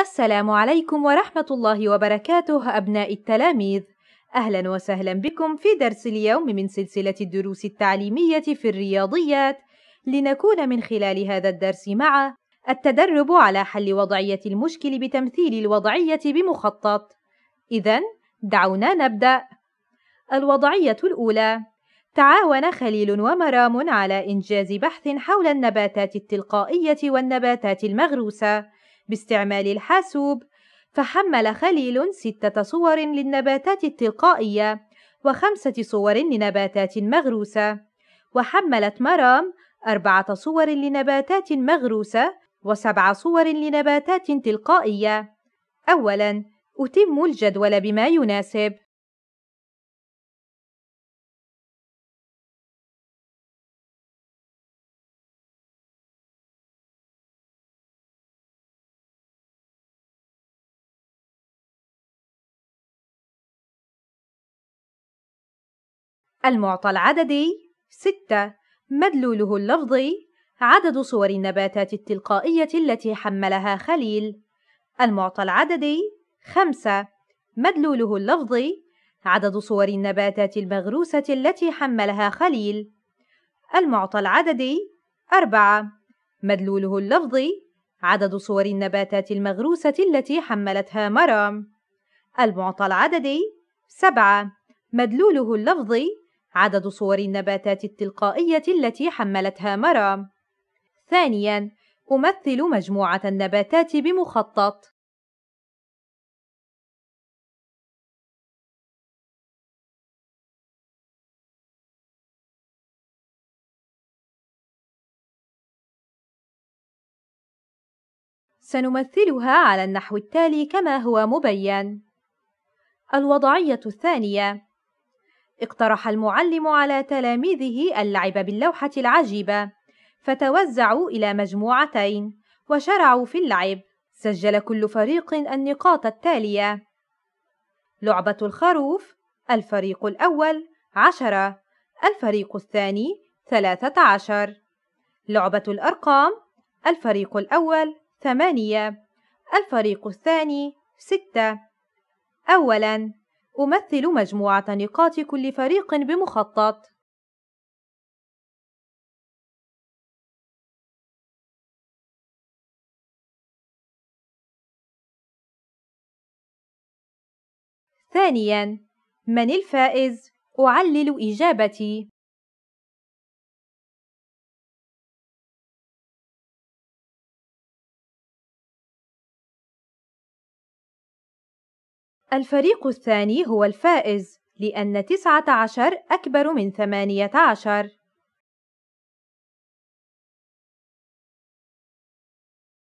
السلام عليكم ورحمة الله وبركاته أبناء التلاميذ أهلا وسهلا بكم في درس اليوم من سلسلة الدروس التعليمية في الرياضيات لنكون من خلال هذا الدرس مع التدرب على حل وضعية المشكل بتمثيل الوضعية بمخطط إذا دعونا نبدأ الوضعية الأولى تعاون خليل ومرام على إنجاز بحث حول النباتات التلقائية والنباتات المغروسة باستعمال الحاسوب فحمل خليل ستة صور للنباتات التلقائية وخمسة صور لنباتات مغروسة وحملت مرام أربعة صور لنباتات مغروسة وسبع صور لنباتات تلقائية أولاً أتم الجدول بما يناسب المعطى العددي 6 مدلوله اللفظي عدد صور النباتات التلقائية التي حملها خليل المعطى العددي 5 مدلوله اللفظي عدد صور النباتات المغروسة التي حملها خليل المعطى العددي 4 مدلوله اللفظي عدد صور النباتات المغروسة التي حملتها مرام المعطى العددي 7 مدلوله اللفظي عدد صور النباتات التلقائية التي حملتها مرام. ثانياً، أمثل مجموعة النباتات بمخطط. سنمثلها على النحو التالي كما هو مبين الوضعية الثانية اقترح المعلم على تلاميذه اللعب باللوحة العجيبة، فتوزعوا إلى مجموعتين، وشرعوا في اللعب، سجل كل فريق النقاط التالية: لعبة الخروف، الفريق الأول عشرة، الفريق الثاني ثلاثة عشر، لعبة الأرقام، الفريق الأول ثمانية، الفريق الثاني ستة، أولاً أمثل مجموعة نقاط كل فريق بمخطط ثانياً من الفائز؟ أعلل إجابتي الفريق الثاني هو الفائز لأن 19 أكبر من 18